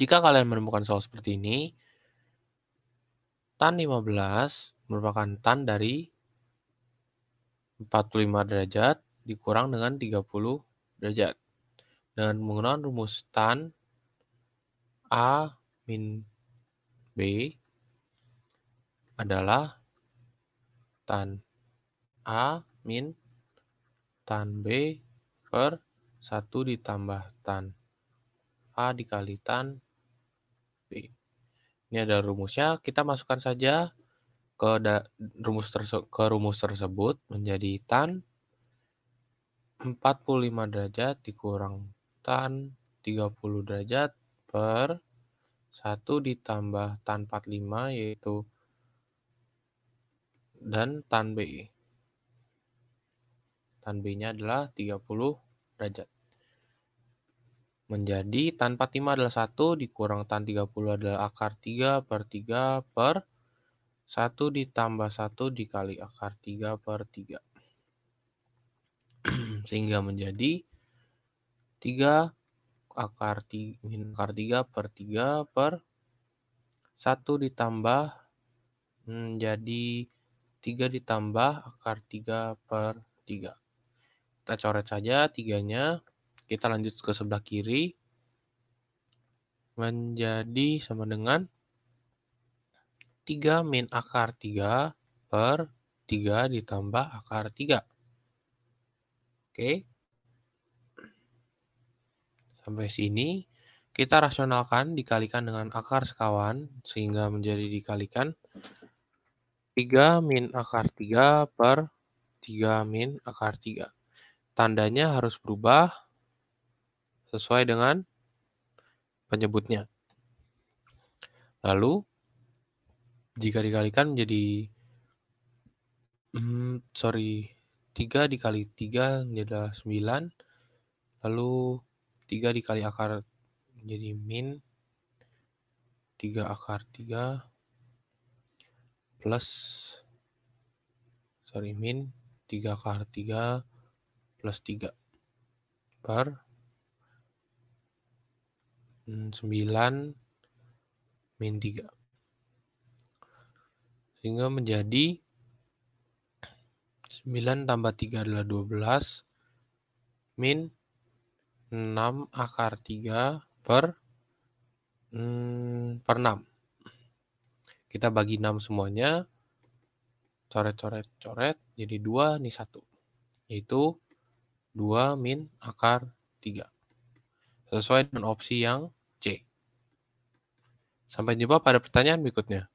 Jika kalian menemukan soal seperti ini, tan 15 merupakan tan dari 45 derajat dikurang dengan 30 derajat. Dengan menggunakan rumus tan A min B adalah tan A min tan B per 1 ditambah tan A dikali tan B. Ini ada rumusnya, kita masukkan saja ke da, rumus terse, ke rumus tersebut menjadi tan 45 derajat dikurang tan 30 derajat per 1 ditambah tan 45 yaitu dan tan B. Tan B-nya adalah 30 derajat menjadi tan 45 adalah 1 dikurang tan 30 adalah akar 3 per 3 per 1 ditambah 1 dikali akar 3 per 3. Sehingga menjadi 3 akar 3, min akar 3 per 3 per 1 ditambah menjadi 3 ditambah akar 3 per 3. Kita coret saja tiganya. nya kita lanjut ke sebelah kiri. Menjadi sama dengan 3 min akar 3 per 3 ditambah akar 3. Oke. Sampai sini kita rasionalkan dikalikan dengan akar sekawan sehingga menjadi dikalikan 3 min akar 3 per 3 min akar 3. Tandanya harus berubah sesuai dengan penyebutnya. Lalu, jika dikalikan menjadi, hmm, sorry, 3 dikali 3 menjadi 9, lalu 3 dikali akar menjadi min 3 akar 3 plus sorry min 3 akar 3 plus 3 per 9 min 3. Sehingga menjadi 9 tambah 3 adalah 12 min 6 akar 3 per, hmm, per 6. Kita bagi 6 semuanya. Coret, coret, coret. Jadi 2, ini 1. Yaitu 2 min akar 3. Sesuai dengan opsi yang Sampai jumpa pada pertanyaan berikutnya.